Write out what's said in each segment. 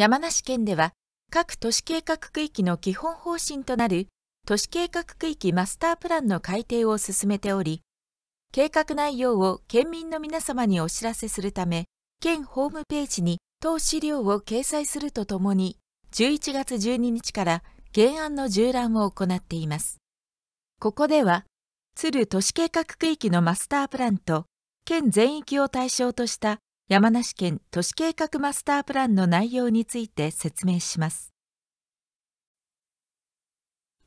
山梨県では各都市計画区域の基本方針となる都市計画区域マスタープランの改定を進めており、計画内容を県民の皆様にお知らせするため、県ホームページに当資料を掲載するとともに、11月12日から原案の縦覧を行っています。ここでは、鶴都市計画区域のマスタープランと、県全域を対象とした山梨県都市計画マスタープランの内容について説明します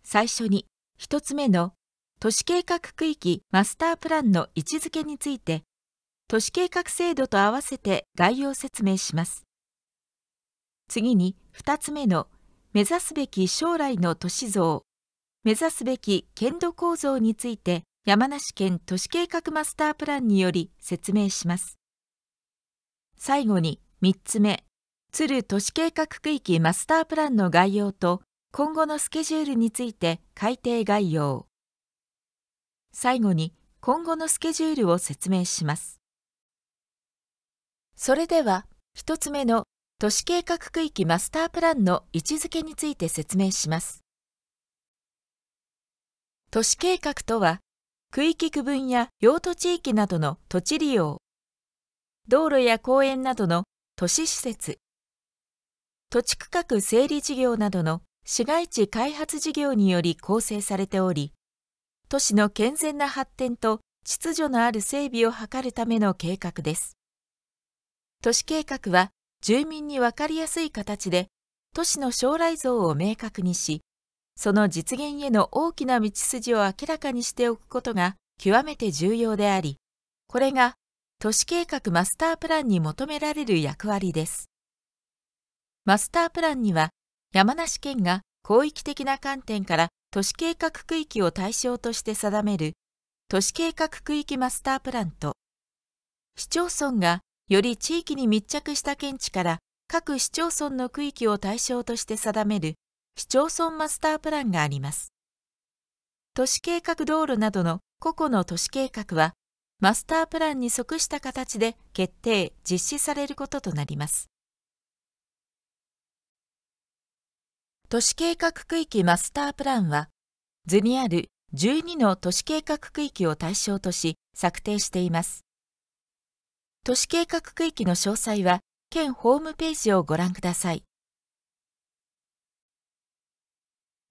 最初に1つ目の都市計画区域マスタープランの位置づけについて都市計画制度と合わせて概要説明します次に2つ目の目指すべき将来の都市像目指すべき県土構造について山梨県都市計画マスタープランにより説明します最後に3つ目、鶴都市計画区域マスタープランの概要と今後のスケジュールについて改定概要。最後に今後のスケジュールを説明します。それでは1つ目の都市計画区域マスタープランの位置づけについて説明します。都市計画とは、区域区分や用途地域などの土地利用、道路や公園などの都市施設、土地区画整理事業などの市街地開発事業により構成されており、都市の健全な発展と秩序のある整備を図るための計画です。都市計画は住民に分かりやすい形で都市の将来像を明確にし、その実現への大きな道筋を明らかにしておくことが極めて重要であり、これが都市計画マスタープランに求められる役割です。マスタープランには、山梨県が広域的な観点から都市計画区域を対象として定める都市計画区域マスタープランと、市町村がより地域に密着した見地から各市町村の区域を対象として定める市町村マスタープランがあります。都市計画道路などの個々の都市計画は、マスタープランに即した形で決定・実施されることとなります。都市計画区域マスタープランは、図にある12の都市計画区域を対象とし策定しています。都市計画区域の詳細は、県ホームページをご覧ください。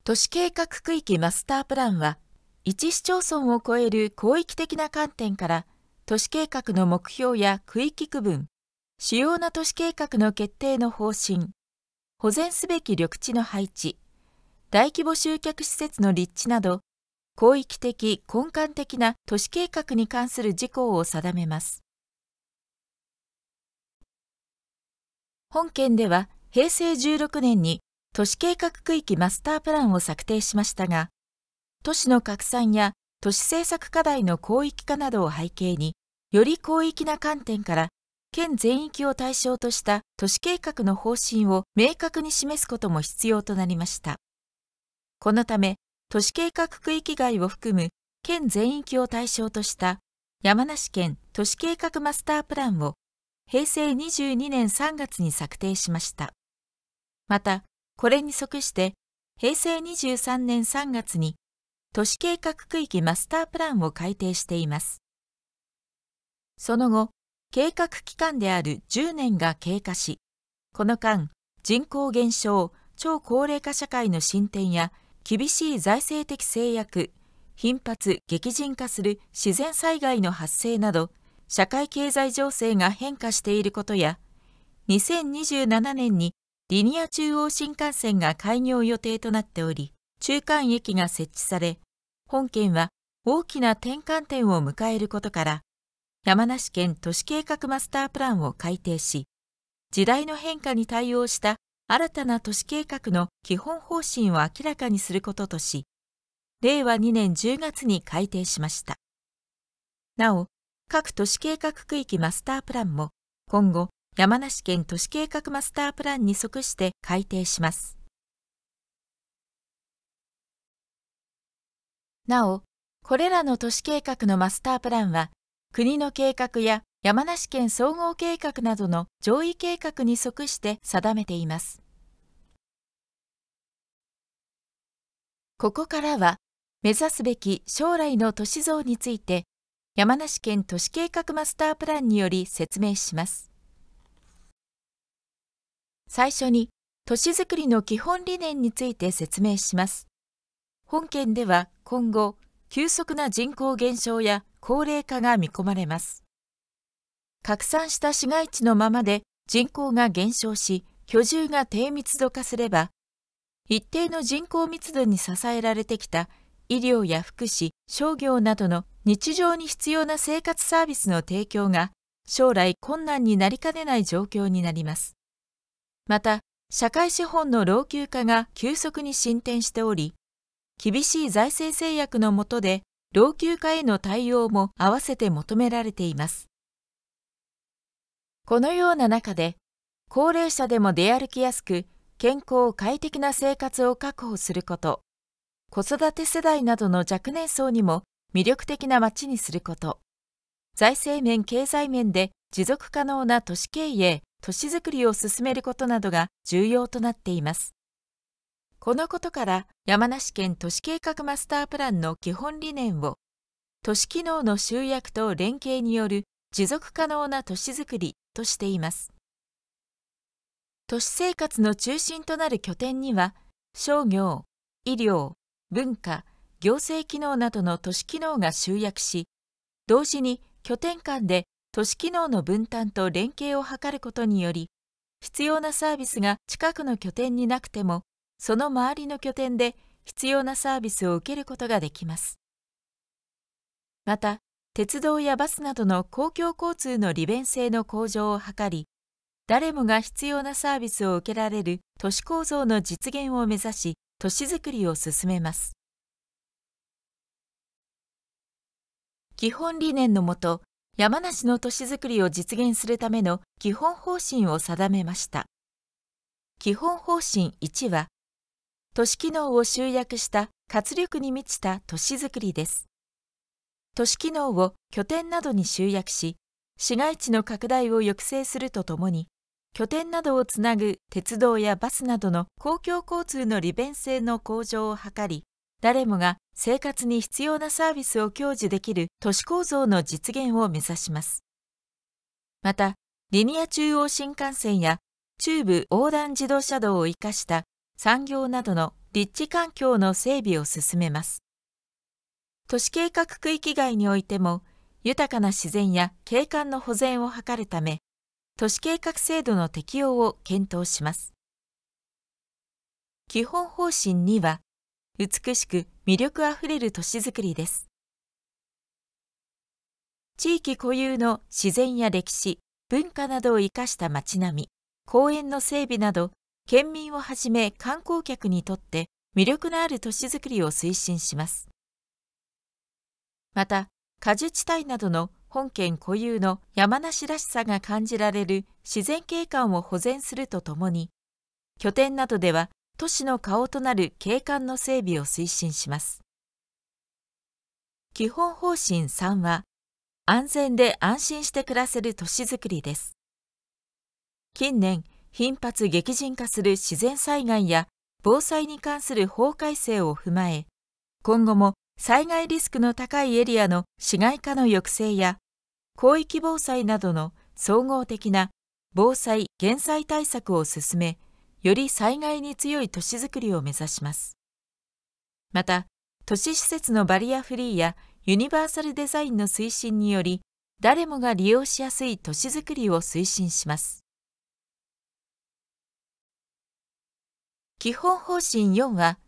都市計画区域マスタープランは、1市町村を超える広域的な観点から都市計画の目標や区域区分主要な都市計画の決定の方針保全すべき緑地の配置大規模集客施設の立地など広域的根幹的な都市計画に関する事項を定めます本県では平成16年に都市計画区域マスタープランを策定しましたが都市の拡散や都市政策課題の広域化などを背景に、より広域な観点から、県全域を対象とした都市計画の方針を明確に示すことも必要となりました。このため、都市計画区域外を含む県全域を対象とした山梨県都市計画マスタープランを平成22年3月に策定しました。また、これに即して平成23年3月に都市計画区域マスタープランを改定しています。その後、計画期間である10年が経過し、この間、人口減少、超高齢化社会の進展や厳しい財政的制約、頻発・激甚化する自然災害の発生など、社会経済情勢が変化していることや、2027年にリニア中央新幹線が開業予定となっており、中間駅が設置され、本県は大きな転換点を迎えることから、山梨県都市計画マスタープランを改定し、時代の変化に対応した新たな都市計画の基本方針を明らかにすることとし、令和2年10月に改定しました。なお、各都市計画区域マスタープランも今後、山梨県都市計画マスタープランに即して改定します。なお、これらの都市計画のマスタープランは、国の計画や山梨県総合計画などの上位計画に即して定めています。ここからは、目指すべき将来の都市像について、山梨県都市計画マスタープランにより説明します。最初に、都市づくりの基本理念について説明します。本県では今後、急速な人口減少や高齢化が見込まれます。拡散した市街地のままで人口が減少し、居住が低密度化すれば、一定の人口密度に支えられてきた医療や福祉、商業などの日常に必要な生活サービスの提供が将来困難になりかねない状況になります。また、社会資本の老朽化が急速に進展しており、厳しい財政制約の下で老朽化への対応も併せて求められています。このような中で、高齢者でも出歩きやすく健康・快適な生活を確保すること、子育て世代などの若年層にも魅力的な街にすること、財政面・経済面で持続可能な都市経営、都市づくりを進めることなどが重要となっています。このことから山梨県都市計画マスタープランの基本理念を都市機能の集約と連携による持続可能な都市づくりとしています都市生活の中心となる拠点には商業医療文化行政機能などの都市機能が集約し同時に拠点間で都市機能の分担と連携を図ることにより必要なサービスが近くの拠点になくてもその周りの拠点で必要なサービスを受けることができます。また、鉄道やバスなどの公共交通の利便性の向上を図り、誰もが必要なサービスを受けられる都市構造の実現を目指し、都市づくりを進めます。基本理念のもと、山梨の都市づくりを実現するための基本方針を定めました。基本方針1は、都市機能を集約した活力に満ちた都市づくりです。都市機能を拠点などに集約し、市街地の拡大を抑制するとともに、拠点などをつなぐ鉄道やバスなどの公共交通の利便性の向上を図り、誰もが生活に必要なサービスを享受できる都市構造の実現を目指します。また、リニア中央新幹線や中部横断自動車道を生かした産業などの立地環境の整備を進めます。都市計画区域外においても、豊かな自然や景観の保全を図るため、都市計画制度の適用を検討します。基本方針2は、美しく魅力あふれる都市づくりです。地域固有の自然や歴史、文化などを生かした街並み、公園の整備など県民をはじめ観光客にとって魅力のある都市づくりを推進します。また、果樹地帯などの本県固有の山梨らしさが感じられる自然景観を保全するとともに、拠点などでは都市の顔となる景観の整備を推進します。基本方針3は、安全で安心して暮らせる都市づくりです。近年、頻発激甚化する自然災害や防災に関する法改正を踏まえ、今後も災害リスクの高いエリアの市街化の抑制や、広域防災などの総合的な防災・減災対策を進め、より災害に強い都市づくりを目指します。また、都市施設のバリアフリーやユニバーサルデザインの推進により、誰もが利用しやすい都市づくりを推進します。基本方針4は、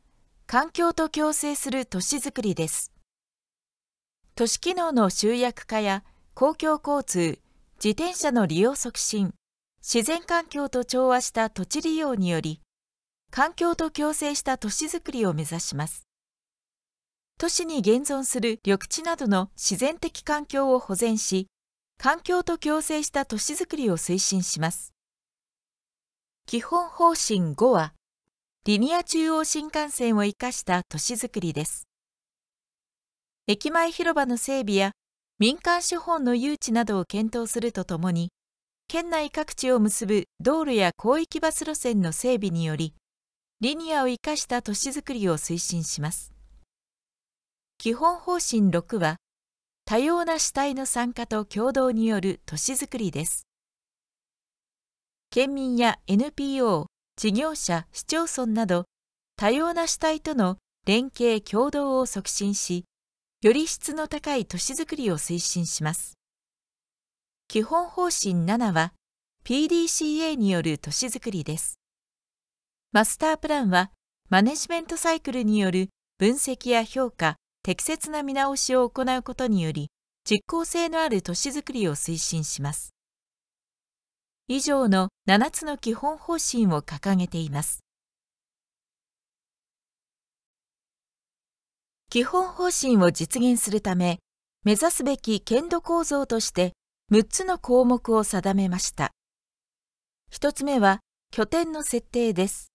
環境と共生する都市づくりです。都市機能の集約化や公共交通、自転車の利用促進、自然環境と調和した土地利用により、環境と共生した都市づくりを目指します。都市に現存する緑地などの自然的環境を保全し、環境と共生した都市づくりを推進します。基本方針5は、リニア中央新幹線を生かした都市づくりです。駅前広場の整備や民間資本の誘致などを検討するとともに、県内各地を結ぶ道路や広域バス路線の整備により、リニアを生かした都市づくりを推進します。基本方針6は、多様な主体の参加と共同による都市づくりです。県民や NPO、事業者、市町村など多様な主体との連携協働を促進し、より質の高い都市づくりを推進します。基本方針7は PDCA による都市づくりです。マスタープランはマネジメントサイクルによる分析や評価、適切な見直しを行うことにより実効性のある都市づくりを推進します。以上の7つの基本方針を掲げています基本方針を実現するため目指すべき剣道構造として6つの項目を定めました1つ目は拠点の設定です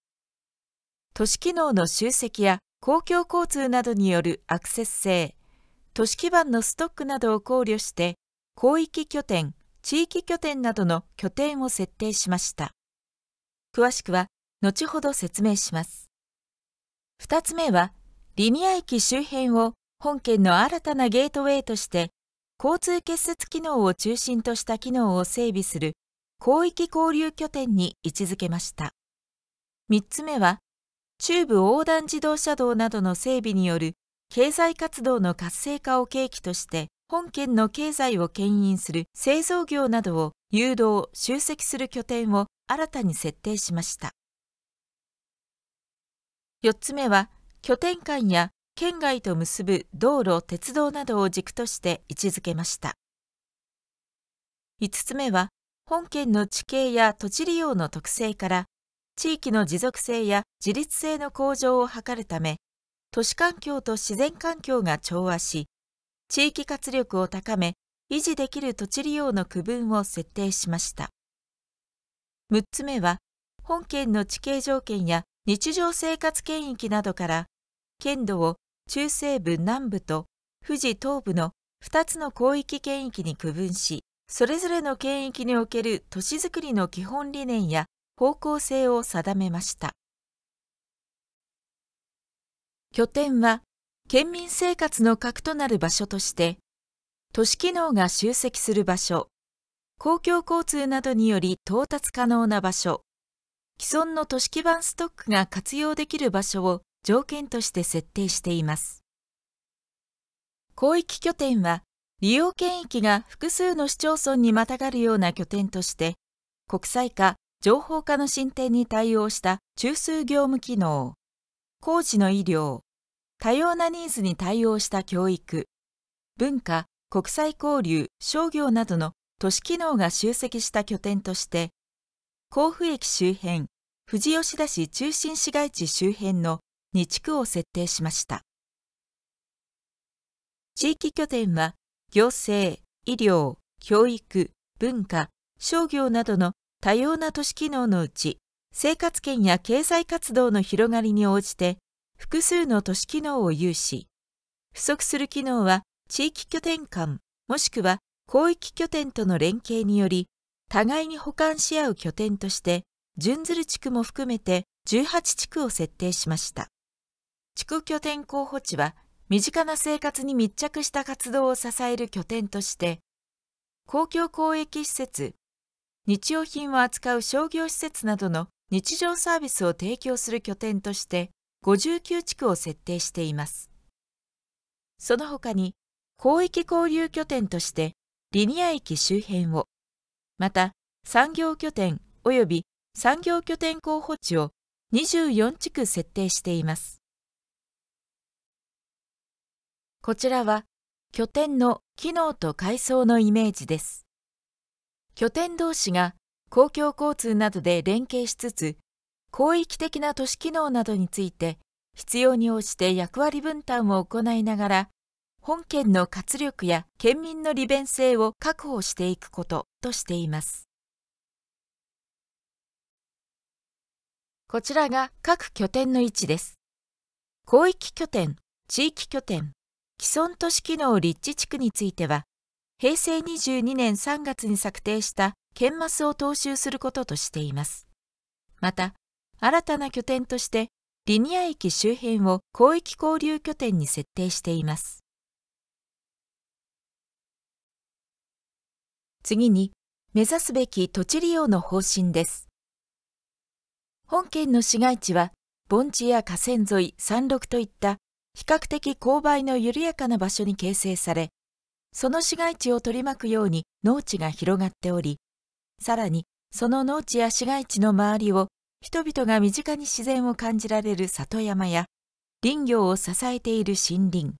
都市機能の集積や公共交通などによるアクセス性都市基盤のストックなどを考慮して広域拠点地域拠点などの拠点を設定しました。詳しくは後ほど説明します。2つ目は、リニア駅周辺を本県の新たなゲートウェイとして交通結節機能を中心とした機能を整備する広域交流拠点に位置づけました。3つ目は、中部横断自動車道などの整備による経済活動の活性化を契機として、本県の経済を牽引する製造業などを誘導・集積する拠点を新たに設定しました。四つ目は、拠点間や県外と結ぶ道路・鉄道などを軸として位置づけました。五つ目は、本県の地形や土地利用の特性から、地域の持続性や自立性の向上を図るため、都市環境と自然環境が調和し、地域活力を高め、維持できる土地利用の区分を設定しました。6つ目は、本県の地形条件や日常生活圏域などから、県土を中西部南部と富士東部の2つの広域圏域に区分し、それぞれの圏域における都市づくりの基本理念や方向性を定めました。拠点は県民生活の核となる場所として、都市機能が集積する場所、公共交通などにより到達可能な場所、既存の都市基盤ストックが活用できる場所を条件として設定しています。広域拠点は、利用権域が複数の市町村にまたがるような拠点として、国際化、情報化の進展に対応した中枢業務機能、工事の医療、多様なニーズに対応した教育、文化、国際交流、商業などの都市機能が集積した拠点として、甲府駅周辺、富士吉田市中心市街地周辺の2地区を設定しました。地域拠点は、行政、医療、教育、文化、商業などの多様な都市機能のうち、生活圏や経済活動の広がりに応じて、複数の都市機能を有し、不足する機能は地域拠点間もしくは広域拠点との連携により、互いに補完し合う拠点として、準ずる地区も含めて18地区を設定しました。地区拠点候補地は、身近な生活に密着した活動を支える拠点として、公共交易施設、日用品を扱う商業施設などの日常サービスを提供する拠点として、59地区を設定しています。その他に広域交流拠点としてリニア駅周辺を、また産業拠点及び産業拠点候補地を24地区設定しています。こちらは拠点の機能と階層のイメージです。拠点同士が公共交通などで連携しつつ、広域的な都市機能などについて必要に応じて役割分担を行いながら本県の活力や県民の利便性を確保していくこととしていますこちらが各拠点の位置です広域拠点地域拠点既存都市機能立地地区については平成22年3月に策定した県マスを踏襲することとしていますまた新たな拠点としてリニア駅周辺を広域交流拠点に設定しています。次に、目指すべき土地利用の方針です。本県の市街地は、盆地や河川沿い、山麓といった比較的勾配の緩やかな場所に形成され、その市街地を取り巻くように農地が広がっており、さらにその農地や市街地の周りを人々が身近に自然を感じられる里山や林業を支えている森林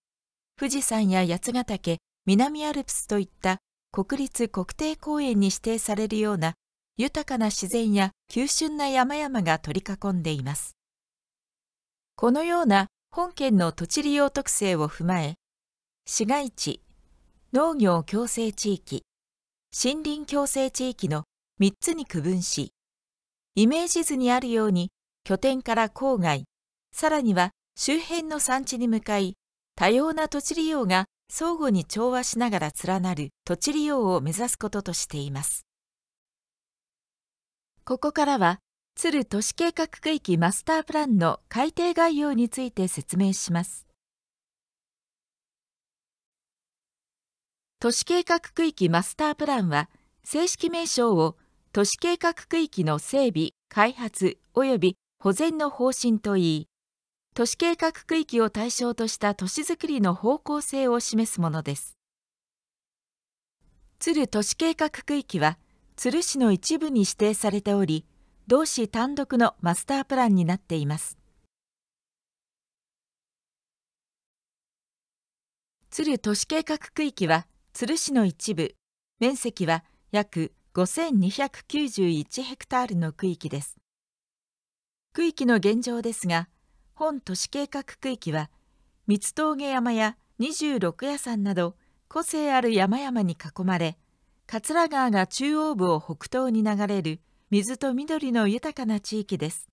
富士山や八ヶ岳南アルプスといった国立国定公園に指定されるような豊かな自然や急峻な山々が取り囲んでいますこのような本県の土地利用特性を踏まえ市街地農業共生地域森林共生地域の3つに区分しイメージ図にあるように拠点から郊外、さらには周辺の産地に向かい、多様な土地利用が相互に調和しながら連なる土地利用を目指すこととしています。ここからは、鶴都市計画区域マスタープランの改定概要について説明します。都市計画区域マスタープランは、正式名称を都市計画区域の整備、開発及び保全の方針といい、都市計画区域を対象とした都市づくりの方向性を示すものです。鶴都市計画区域は、鶴市の一部に指定されており、同市単独のマスタープランになっています。鶴都市計画区域は、鶴市の一部、面積は約5291ヘクタールの区域です区域の現状ですが本都市計画区域は三峠山や26夜山など個性ある山々に囲まれ桂川が中央部を北東に流れる水と緑の豊かな地域です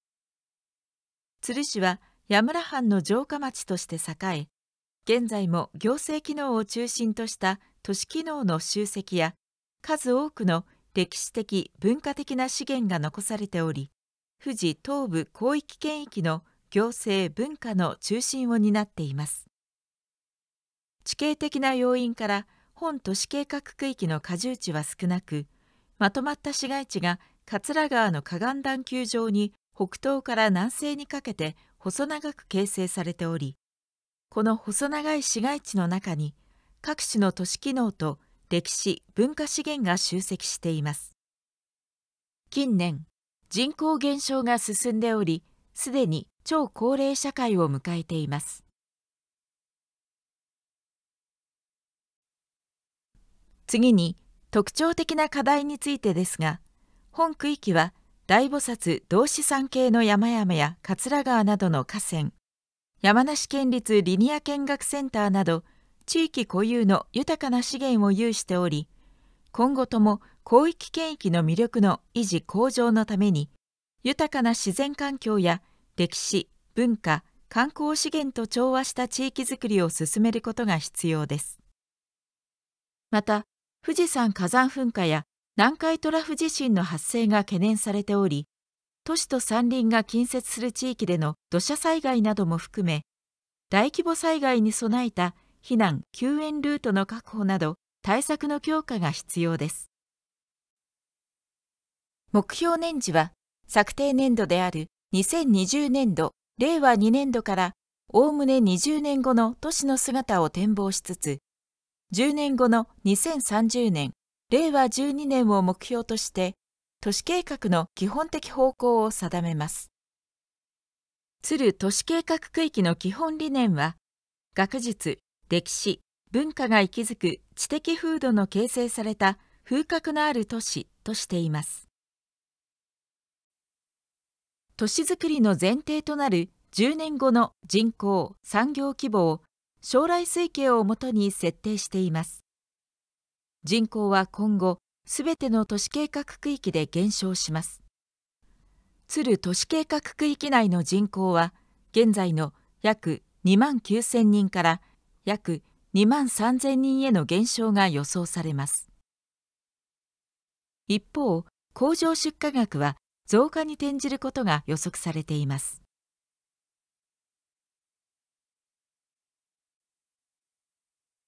鶴市は山村藩の城下町として栄え現在も行政機能を中心とした都市機能の集積や数多くの歴史的文化的な資源が残されており富士東部広域圏域の行政文化の中心を担っています地形的な要因から本都市計画区域の荷重地は少なくまとまった市街地が桂川の河岸段丘上に北東から南西にかけて細長く形成されておりこの細長い市街地の中に各種の都市機能と歴史文化資源が集積しています近年人口減少が進んでおりすでに超高齢社会を迎えています次に特徴的な課題についてですが本区域は大菩薩同資産系の山々や桂川などの河川山梨県立リニア見学センターなど地域固有の豊かな資源を有しており今後とも広域圏域の魅力の維持向上のために豊かな自然環境や歴史文化観光資源と調和した地域づくりを進めることが必要ですまた富士山火山噴火や南海トラフ地震の発生が懸念されており都市と山林が近接する地域での土砂災害なども含め大規模災害に備えた避難・救援ルートの確保など対策の強化が必要です目標年次は策定年度である2020年度令和2年度からおおむね20年後の都市の姿を展望しつつ10年後の2030年令和12年を目標として都市計画の基本的方向を定めます鶴都市計画区域の基本理念は学術歴史文化が息づく知的風土の形成された風格のある都市としています都市づくりの前提となる10年後の人口産業規模を将来推計をもとに設定しています人口は今後すべての都市計画区域で減少します鶴都市計画区域内の人口は現在の約2万9000人から約2万3000人への減少が予想されます一方工場出荷額は増加に転じることが予測されています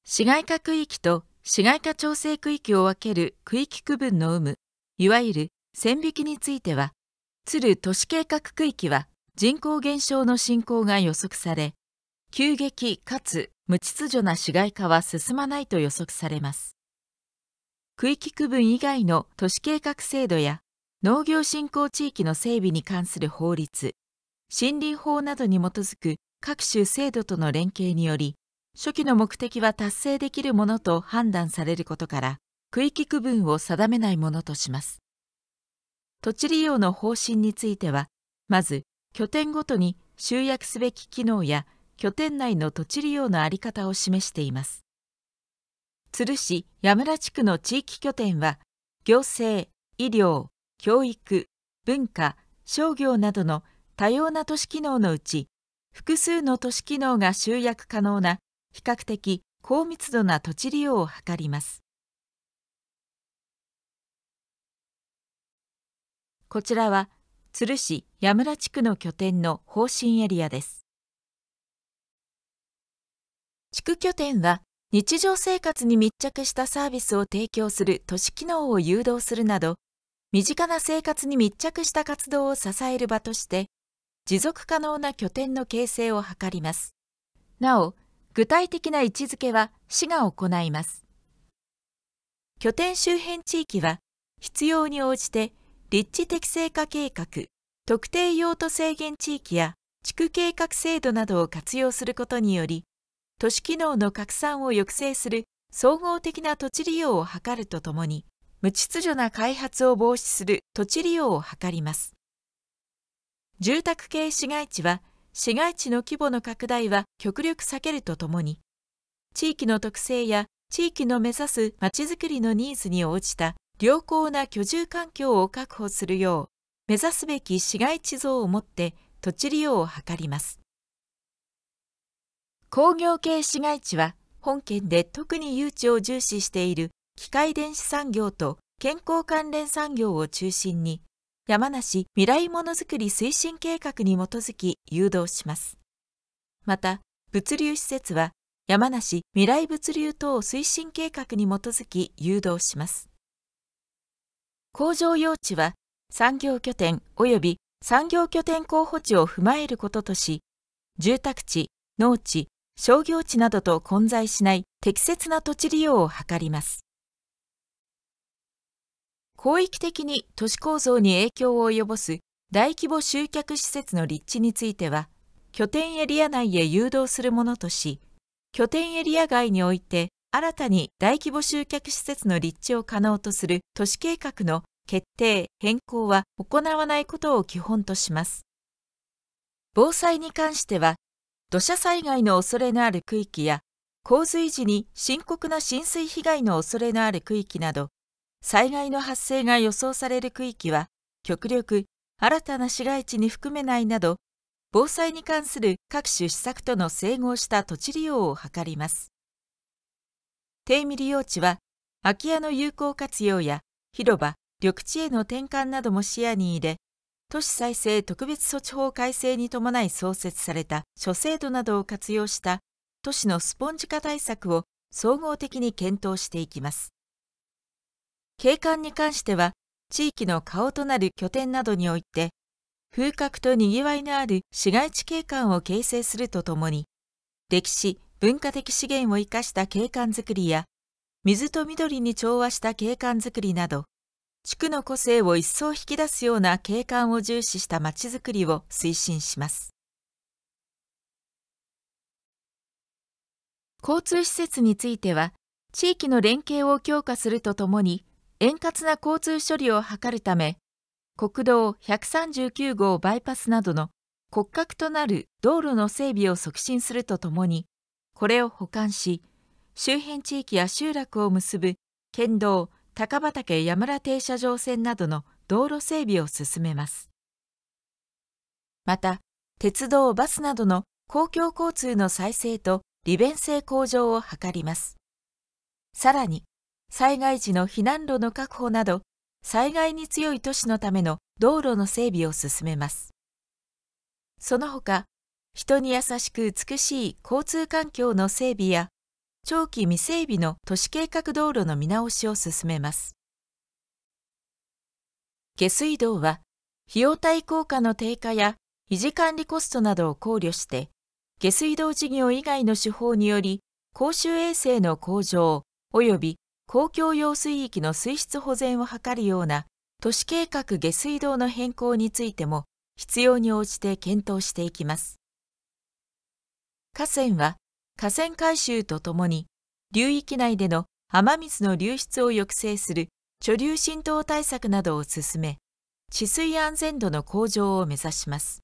市街化区域と市街化調整区域を分ける区域区分の有無いわゆる線引きについては鶴都市計画区域は人口減少の進行が予測され急激かつ無秩序な市街化は進まないと予測されます。区域区分以外の都市計画制度や農業振興地域の整備に関する法律、森林法などに基づく各種制度との連携により、初期の目的は達成できるものと判断されることから、区域区分を定めないものとします。土地利用の方針については、まず、拠点ごとに集約すべき機能や拠点内の土地利用のあり方を示しています鶴市矢村地区の地域拠点は行政医療教育文化商業などの多様な都市機能のうち複数の都市機能が集約可能な比較的高密度な土地利用を図りますこちらは鶴市矢村地区の拠点の方針エリアです地区拠点は日常生活に密着したサービスを提供する都市機能を誘導するなど、身近な生活に密着した活動を支える場として、持続可能な拠点の形成を図ります。なお、具体的な位置づけは市が行います。拠点周辺地域は、必要に応じて立地適正化計画、特定用途制限地域や地区計画制度などを活用することにより、都市機能の拡散を抑制する総合的な土地利用を図るとともに、無秩序な開発を防止する土地利用を図ります。住宅系市街地は、市街地の規模の拡大は極力避けるとともに、地域の特性や地域の目指すまちづくりのニーズに応じた良好な居住環境を確保するよう、目指すべき市街地像をもって土地利用を図ります。工業系市街地は本県で特に誘致を重視している機械電子産業と健康関連産業を中心に山梨未来ものづくり推進計画に基づき誘導します。また、物流施設は山梨未来物流等推進計画に基づき誘導します。工場用地は産業拠点及び産業拠点候補地を踏まえることとし、住宅地、農地、商業地などと混在しない適切な土地利用を図ります。広域的に都市構造に影響を及ぼす大規模集客施設の立地については、拠点エリア内へ誘導するものとし、拠点エリア外において新たに大規模集客施設の立地を可能とする都市計画の決定・変更は行わないことを基本とします。防災に関しては、土砂災害の恐れのある区域や洪水時に深刻な浸水被害の恐れのある区域など災害の発生が予想される区域は極力新たな市街地に含めないなど防災に関する各種施策との整合した土地利用を図ります。低未利用地は空き家の有効活用や広場、緑地への転換なども視野に入れ都市再生特別措置法改正に伴い創設された諸制度などを活用した都市のスポンジ化対策を総合的に検討していきます。景観に関しては、地域の顔となる拠点などにおいて、風格とにぎわいのある市街地景観を形成するとともに、歴史、文化的資源を生かした景観づくりや、水と緑に調和した景観づくりなど、地区の個性を一層引き出すような景観を重視したまちづくりを推進します。交通施設については、地域の連携を強化するとともに、円滑な交通処理を図るため、国道139号バイパスなどの骨格となる道路の整備を促進するとともに、これを補完し、周辺地域や集落を結ぶ県道高畑山田停車場線などの道路整備を進めます。また、鉄道、バスなどの公共交通の再生と利便性向上を図ります。さらに、災害時の避難路の確保など、災害に強い都市のための道路の整備を進めます。その他、人に優しく美しい交通環境の整備や長期未整備の都市計画道路の見直しを進めます。下水道は、費用対効果の低下や維持管理コストなどを考慮して、下水道事業以外の手法により、公衆衛生の向上及び公共用水域の水質保全を図るような都市計画下水道の変更についても必要に応じて検討していきます。河川は河川改修とともに、流域内での雨水の流出を抑制する貯留浸透対策などを進め、治水安全度の向上を目指します。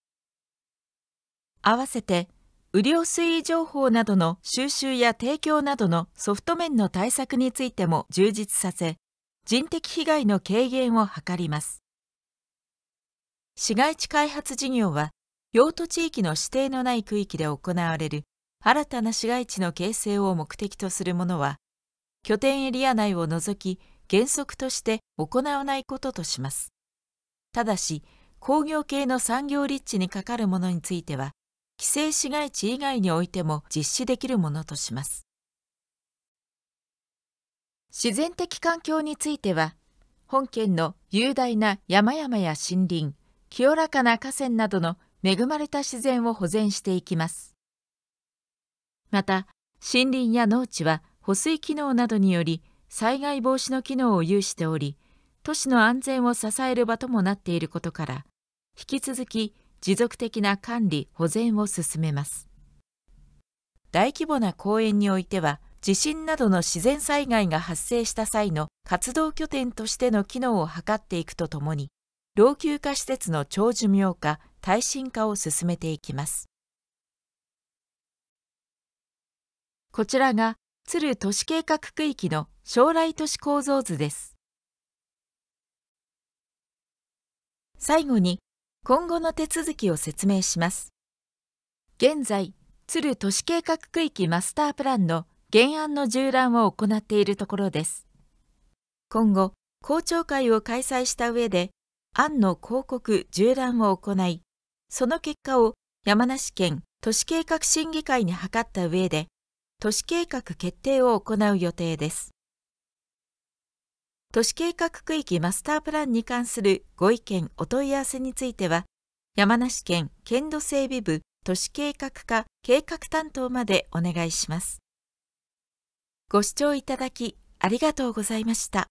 合わせて、雨量水位情報などの収集や提供などのソフト面の対策についても充実させ、人的被害の軽減を図ります。市街地開発事業は、用途地域の指定のない区域で行われる新たな市街地の形成を目的とするものは拠点エリア内を除き原則として行わないこととします。ただし工業系の産業立地にかかるものについては規制市街地以外においても実施できるものとします。自然的環境については本県の雄大な山々や森林清らかな河川などの恵まれた自然を保全していきます。また森林や農地は保水機能などにより災害防止の機能を有しており都市の安全を支える場ともなっていることから引き続き持続的な管理保全を進めます大規模な公園においては地震などの自然災害が発生した際の活動拠点としての機能を図っていくとともに老朽化施設の長寿命化耐震化を進めていきますこちらが鶴都市計画区域の将来都市構造図です。最後に今後の手続きを説明します。現在、鶴都市計画区域マスタープランの原案の縦覧を行っているところです。今後、公聴会を開催した上で、案の広告、縦覧を行い、その結果を山梨県都市計画審議会に諮った上で、都市計画決定を行う予定です。都市計画区域マスタープランに関するご意見お問い合わせについては、山梨県県土整備部都市計画課計画担当までお願いします。ご視聴いただきありがとうございました。